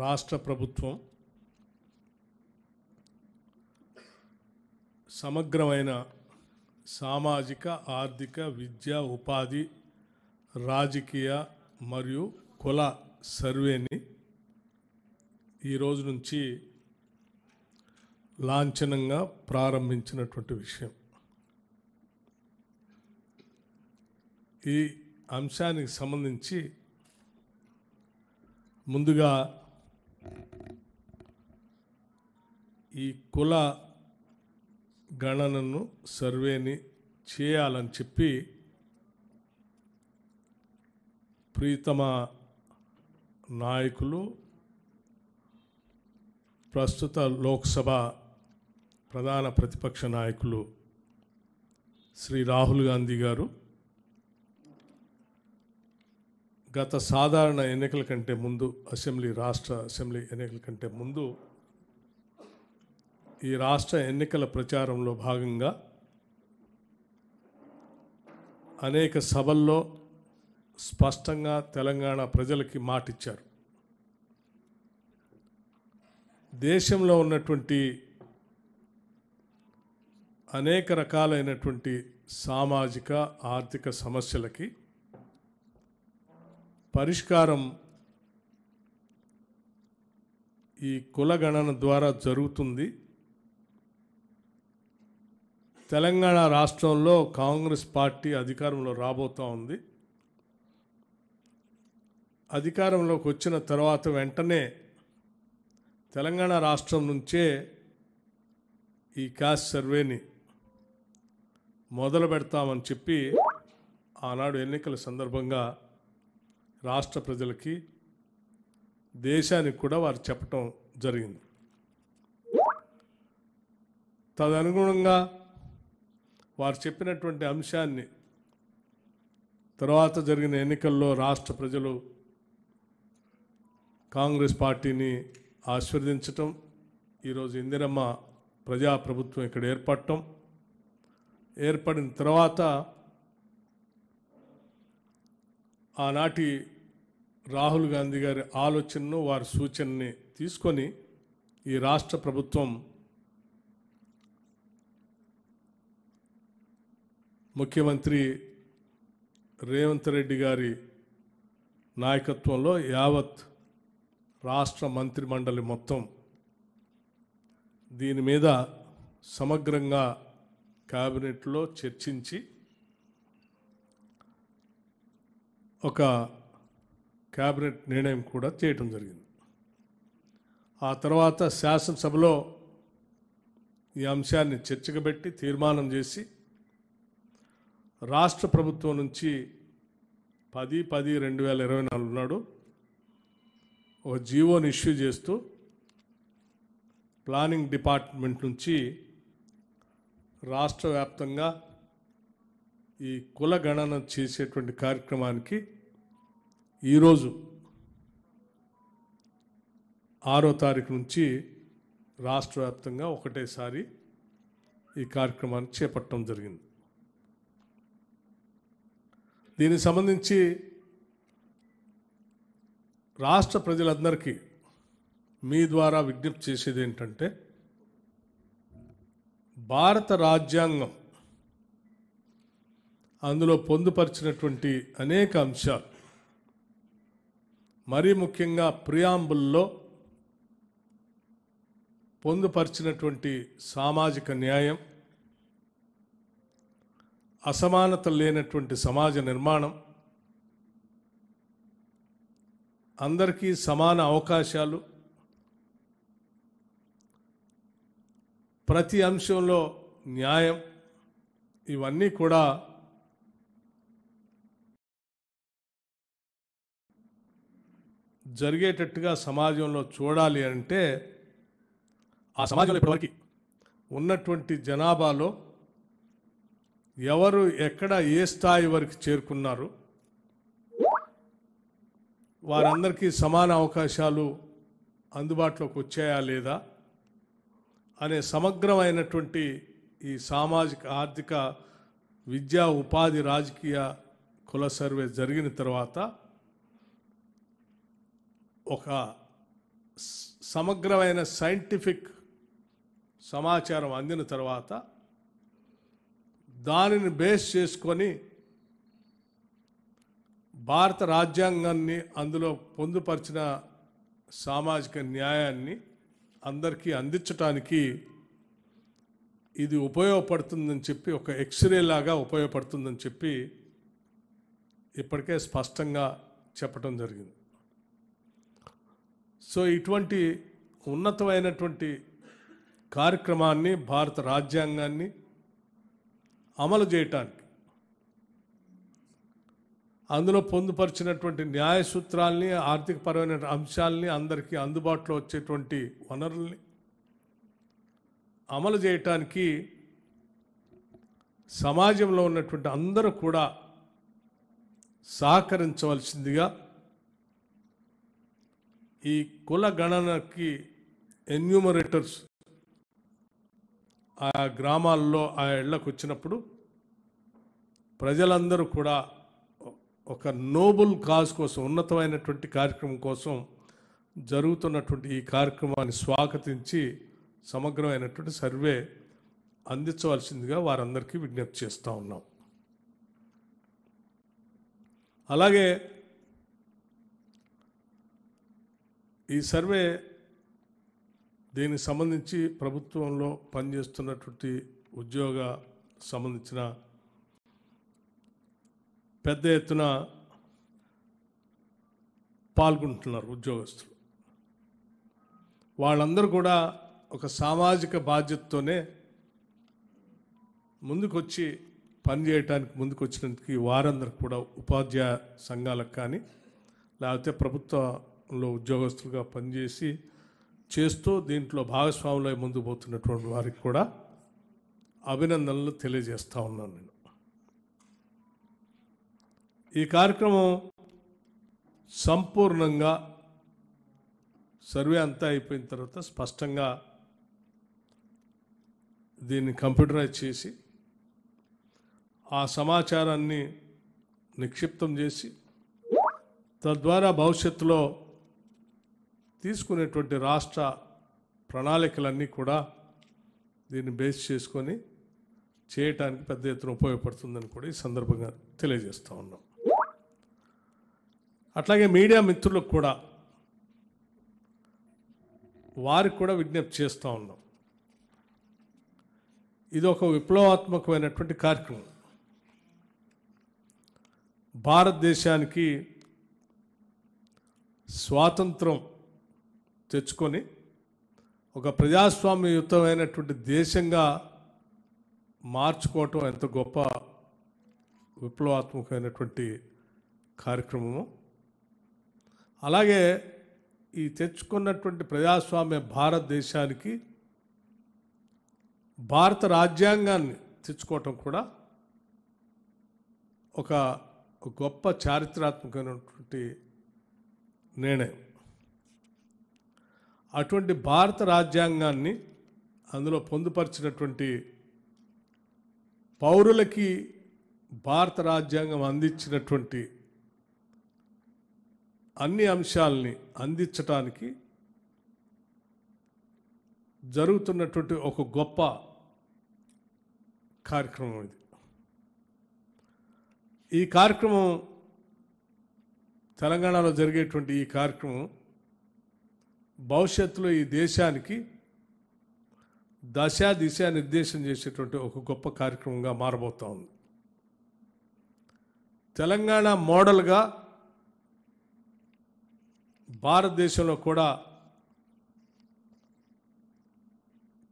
రాష్ట్ర ప్రభుత్వం సమగ్రమైన సామాజిక ఆర్థిక విద్య ఉపాధి రాజకీయ మరియు కుల సర్వేని ఈరోజు నుంచి లాంఛనంగా ప్రారంభించినటువంటి విషయం ఈ అంశానికి సంబంధించి ముందుగా ఈ కుల గణనను సర్వేని చేయాలని చెప్పి ప్రీతమ నాయకులు ప్రస్తుత లోక్సభ ప్రధాన ప్రతిపక్ష నాయకులు శ్రీ రాహుల్ గాంధీ గారు గత సాధారణ ఎన్నికల కంటే ముందు అసెంబ్లీ రాష్ట్ర అసెంబ్లీ ఎన్నికల కంటే ముందు ఈ రాష్ట్ర ఎన్నికల ప్రచారంలో భాగంగా అనేక సభల్లో స్పష్టంగా తెలంగాణ ప్రజలకి మాటిచ్చారు దేశంలో ఉన్నటువంటి అనేక రకాలైనటువంటి సామాజిక ఆర్థిక సమస్యలకి పరిష్కారం ఈ కులగణన ద్వారా జరుగుతుంది తెలంగాణ రాష్ట్రంలో కాంగ్రెస్ పార్టీ అధికారంలో రాబోతూ ఉంది అధికారంలోకి వచ్చిన తర్వాత వెంటనే తెలంగాణ రాష్ట్రం నుంచే ఈ క్యాష్ సర్వేని మొదలు పెడతామని చెప్పి ఆనాడు ఎన్నికల సందర్భంగా రాష్ట్ర ప్రజలకి దేశానికి కూడా వారు చెప్పటం జరిగింది తదనుగుణంగా వారు చెప్పినటువంటి అంశాన్ని తర్వాత జరిగిన ఎన్నికల్లో రాష్ట్ర ప్రజలు కాంగ్రెస్ పార్టీని ఆశీర్వదించటం ఈరోజు ఇందిరమ్మ ప్రజాప్రభుత్వం ఇక్కడ ఏర్పడటం ఏర్పడిన తర్వాత ఆనాటి రాహుల్ గాంధీ గారి ఆలోచనను వారి సూచనని తీసుకొని ఈ రాష్ట్ర ప్రభుత్వం ముఖ్యమంత్రి రేవంత్ రెడ్డి గారి నాయకత్వంలో యావత్ రాష్ట్ర మంత్రిమండలి మొత్తం దీని మీద సమగ్రంగా క్యాబినెట్లో చర్చించి ఒక క్యాబినెట్ నిర్ణయం కూడా చేయటం జరిగింది ఆ తర్వాత శాసనసభలో ఈ అంశాన్ని చర్చకు పెట్టి తీర్మానం చేసి రాష్ట్ర ప్రభుత్వం నుంచి పది పది రెండు వేల ఇరవై నాలుగు నాడు ఒక జీవోని ఇష్యూ చేస్తూ ప్లానింగ్ డిపార్ట్మెంట్ నుంచి రాష్ట్ర వ్యాప్తంగా ఈ కుల గణన చేసేటువంటి కార్యక్రమానికి ఈరోజు ఆరో తారీఖు నుంచి రాష్ట్ర వ్యాప్తంగా ఒకటేసారి ఈ కార్యక్రమాన్ని చేపట్టడం జరిగింది దీనికి సంబంధించి రాష్ట్ర ప్రజలందరికీ మీ ద్వారా విజ్ఞప్తి చేసేది ఏంటంటే భారత రాజ్యాంగం అందులో పొందుపరిచినటువంటి అనేక అంశాలు మరీ ముఖ్యంగా ప్రియాంబుల్లో పొందుపరిచినటువంటి సామాజిక న్యాయం అసమానత లేనటువంటి సమాజ నిర్మాణం అందరికీ సమాన అవకాశాలు ప్రతి అంశంలో న్యాయం ఇవన్నీ కూడా జరిగేటట్టుగా సమాజంలో చూడాలి అంటే ఆ సమాజంలో ఇప్పటివరకు ఉన్నటువంటి జనాభాలో ఎవరు ఎక్కడ ఏ స్థాయి వరకు చేరుకున్నారు వారందరికీ సమాన అవకాశాలు అందుబాటులోకి వచ్చాయా లేదా అనే సమగ్రమైనటువంటి ఈ సామాజిక ఆర్థిక విద్యా ఉపాధి రాజకీయ కుల సర్వే జరిగిన తర్వాత ఒక సమగ్రమైన సైంటిఫిక్ సమాచారం అందిన తర్వాత దానిని బేస్ చేసుకొని భారత రాజ్యాంగాన్ని అందులో పొందుపరిచిన సామాజిక న్యాయాన్ని అందరికీ అందించటానికి ఇది ఉపయోగపడుతుందని చెప్పి ఒక ఎక్స్రే లాగా ఉపయోగపడుతుందని చెప్పి ఇప్పటికే స్పష్టంగా చెప్పడం జరిగింది సో ఇటువంటి ఉన్నతమైనటువంటి కార్యక్రమాన్ని భారత రాజ్యాంగాన్ని అమలు చేయటానికి అందులో పొందుపరిచినటువంటి న్యాయ సూత్రాల్ని ఆర్థికపరమైన అంశాలని అందరికీ అందుబాటులో వచ్చేటువంటి వనరుల్ని అమలు చేయటానికి సమాజంలో ఉన్నటువంటి అందరూ కూడా సహకరించవలసిందిగా ఈ కుల గణనకి ఎన్యూమరేటర్స్ ఆ గ్రామాల్లో ఆ ఇళ్లకు వచ్చినప్పుడు ప్రజలందరూ కూడా ఒక నోబుల్ కాజ్ కోసం ఉన్నతమైనటువంటి కార్యక్రమం కోసం జరుగుతున్నటువంటి ఈ కార్యక్రమాన్ని స్వాగతించి సమగ్రమైనటువంటి సర్వే అందించవలసిందిగా వారందరికీ విజ్ఞప్తి చేస్తూ ఉన్నాం అలాగే ఈ సర్వే దీనికి సంబంధించి ప్రభుత్వంలో పనిచేస్తున్నటువంటి ఉద్యోగ సంబంధించిన పెద్ద ఎత్తున పాల్గొంటున్నారు ఉద్యోగస్తులు వాళ్ళందరూ కూడా ఒక సామాజిక బాధ్యతతోనే ముందుకొచ్చి పనిచేయటానికి ముందుకొచ్చినందుకు వారందరికి కూడా ఉపాధ్యాయ సంఘాలకు కానీ లేకపోతే ప్రభుత్వ లో ఉద్యోగస్తులుగా పనిచేసి చేస్తూ దీంట్లో భాగస్వాములై ముందు పోతున్నటువంటి వారికి కూడా అభినందనలు తెలియజేస్తూ ఉన్నాను నేను ఈ కార్యక్రమం సంపూర్ణంగా సర్వే అంతా అయిపోయిన తర్వాత స్పష్టంగా దీన్ని కంప్యూటరైజ్ చేసి ఆ సమాచారాన్ని నిక్షిప్తం చేసి తద్వారా భవిష్యత్తులో తీసుకునేటువంటి రాష్ట్ర ప్రణాళికలన్నీ కూడా దీన్ని బేస్ చేసుకొని చేయటానికి పెద్ద ఎత్తున ఉపయోగపడుతుందని కూడా ఈ సందర్భంగా తెలియజేస్తూ ఉన్నాం అట్లాగే మీడియా మిత్రులకు కూడా వారికి కూడా విజ్ఞప్తి చేస్తూ ఉన్నాం ఇది ఒక విప్లవాత్మకమైనటువంటి కార్యక్రమం భారతదేశానికి స్వాతంత్రం తెచ్చుకొని ఒక ప్రజాస్వామ్యయుతమైనటువంటి దేశంగా మార్చుకోవటం ఎంత గొప్ప విప్లవాత్మకమైనటువంటి కార్యక్రమము అలాగే ఈ తెచ్చుకున్నటువంటి ప్రజాస్వామ్య భారతదేశానికి భారత రాజ్యాంగాన్ని తెచ్చుకోవటం కూడా ఒక గొప్ప చారిత్రాత్మకమైనటువంటి నిర్ణయం అటువంటి భారత రాజ్యాంగాన్ని అందులో పొందుపరిచినటువంటి పౌరులకి భారత రాజ్యాంగం అందించినటువంటి అన్ని అంశాలని అందించటానికి జరుగుతున్నటువంటి ఒక గొప్ప కార్యక్రమం ఇది ఈ కార్యక్రమం తెలంగాణలో జరిగేటువంటి ఈ కార్యక్రమం భవిష్యత్తులో ఈ దేశానికి దశ దిశ నిర్దేశం చేసేటువంటి ఒక గొప్ప కార్యక్రమంగా మారబోతూ ఉంది తెలంగాణ మోడల్గా భారతదేశంలో కూడా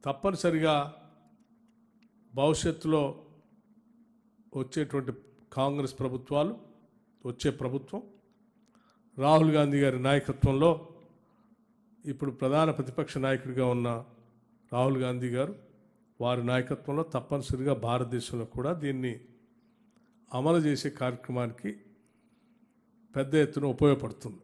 తప్పనిసరిగా భవిష్యత్తులో వచ్చేటువంటి కాంగ్రెస్ ప్రభుత్వాలు వచ్చే ప్రభుత్వం రాహుల్ గాంధీ గారి నాయకత్వంలో ఇప్పుడు ప్రధాన ప్రతిపక్ష నాయకుడిగా ఉన్న రాహుల్ గాంధీ గారు వారి నాయకత్వంలో తప్పనిసరిగా భారతదేశంలో కూడా దీన్ని అమలు చేసే కార్యక్రమానికి పెద్ద ఎత్తున ఉపయోగపడుతుంది